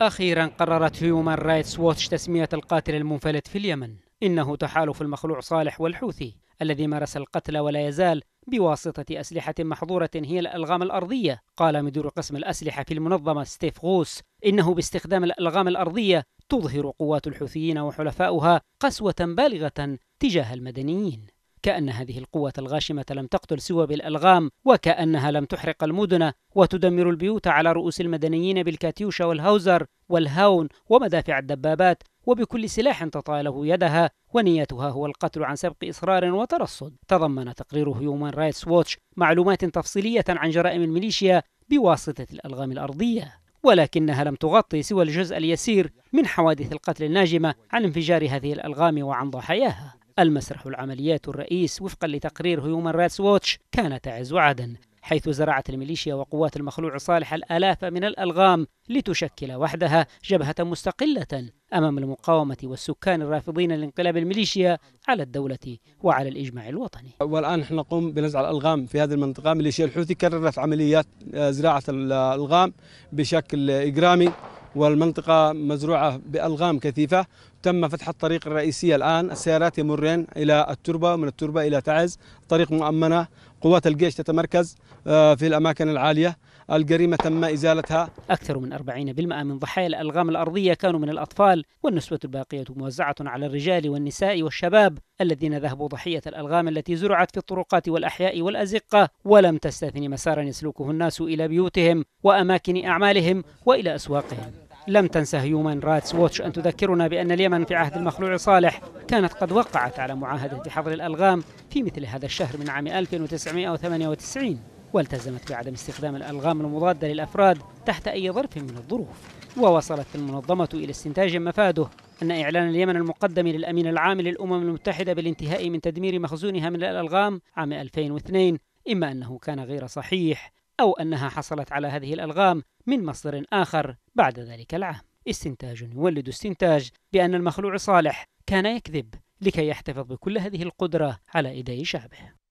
أخيرا قررت هيومان رايتس ووتش تسمية القاتل المنفلت في اليمن إنه تحالف المخلوع صالح والحوثي الذي مارس القتل ولا يزال بواسطة أسلحة محظورة هي الألغام الأرضية قال مدير قسم الأسلحة في المنظمة ستيف غوس إنه باستخدام الألغام الأرضية تظهر قوات الحوثيين وحلفاؤها قسوة بالغة تجاه المدنيين كأن هذه القوة الغاشمة لم تقتل سوى بالألغام وكأنها لم تحرق المدن وتدمر البيوت على رؤوس المدنيين بالكاتيوشا والهاوزر والهاون ومدافع الدبابات وبكل سلاح تطاله يدها ونيتها هو القتل عن سبق إصرار وترصد تضمن تقرير هيومان رايتس ووتش معلومات تفصيلية عن جرائم الميليشيا بواسطة الألغام الأرضية ولكنها لم تغطي سوى الجزء اليسير من حوادث القتل الناجمة عن انفجار هذه الألغام وعن ضحاياها المسرح العمليات الرئيس وفقا لتقرير هيومن رايتس ووتش كان تعز عدن حيث زرعت الميليشيا وقوات المخلوع صالح الآلاف من الألغام لتشكل وحدها جبهة مستقلة أمام المقاومة والسكان الرافضين لانقلاب الميليشيا على الدولة وعلى الإجماع الوطني والآن نحن نقوم بنزع الألغام في هذه المنطقة ميليشيا الحوثي كررت عمليات آه، زراعة الألغام بشكل إجرامي والمنطقة مزروعة بألغام كثيفة تم فتح الطريق الرئيسية الآن السيارات يمرين إلى التربة من التربة إلى تعز طريق مؤمنة قوات الجيش تتمركز آه، في الأماكن العالية الجريمة تم إزالتها أكثر من 40% من ضحايا الألغام الأرضية كانوا من الأطفال والنسبة الباقية موزعة على الرجال والنساء والشباب الذين ذهبوا ضحية الألغام التي زرعت في الطرقات والأحياء والأزقة ولم تستثني مسارا يسلكه الناس إلى بيوتهم وأماكن أعمالهم وإلى أسواقهم لم تنسه هيومان رايتس ووتش أن تذكرنا بأن اليمن في عهد المخلوع صالح كانت قد وقعت على معاهدة حظر الألغام في مثل هذا الشهر من عام 1998 والتزمت بعدم استخدام الألغام المضادة للأفراد تحت أي ظرف من الظروف ووصلت المنظمة إلى استنتاج مفاده أن إعلان اليمن المقدم للأمين العام للأمم المتحدة بالانتهاء من تدمير مخزونها من الألغام عام 2002 إما أنه كان غير صحيح أو أنها حصلت على هذه الألغام من مصدر آخر بعد ذلك العام. استنتاج يولد استنتاج بأن المخلوع صالح كان يكذب لكي يحتفظ بكل هذه القدرة على إيداع شعبه.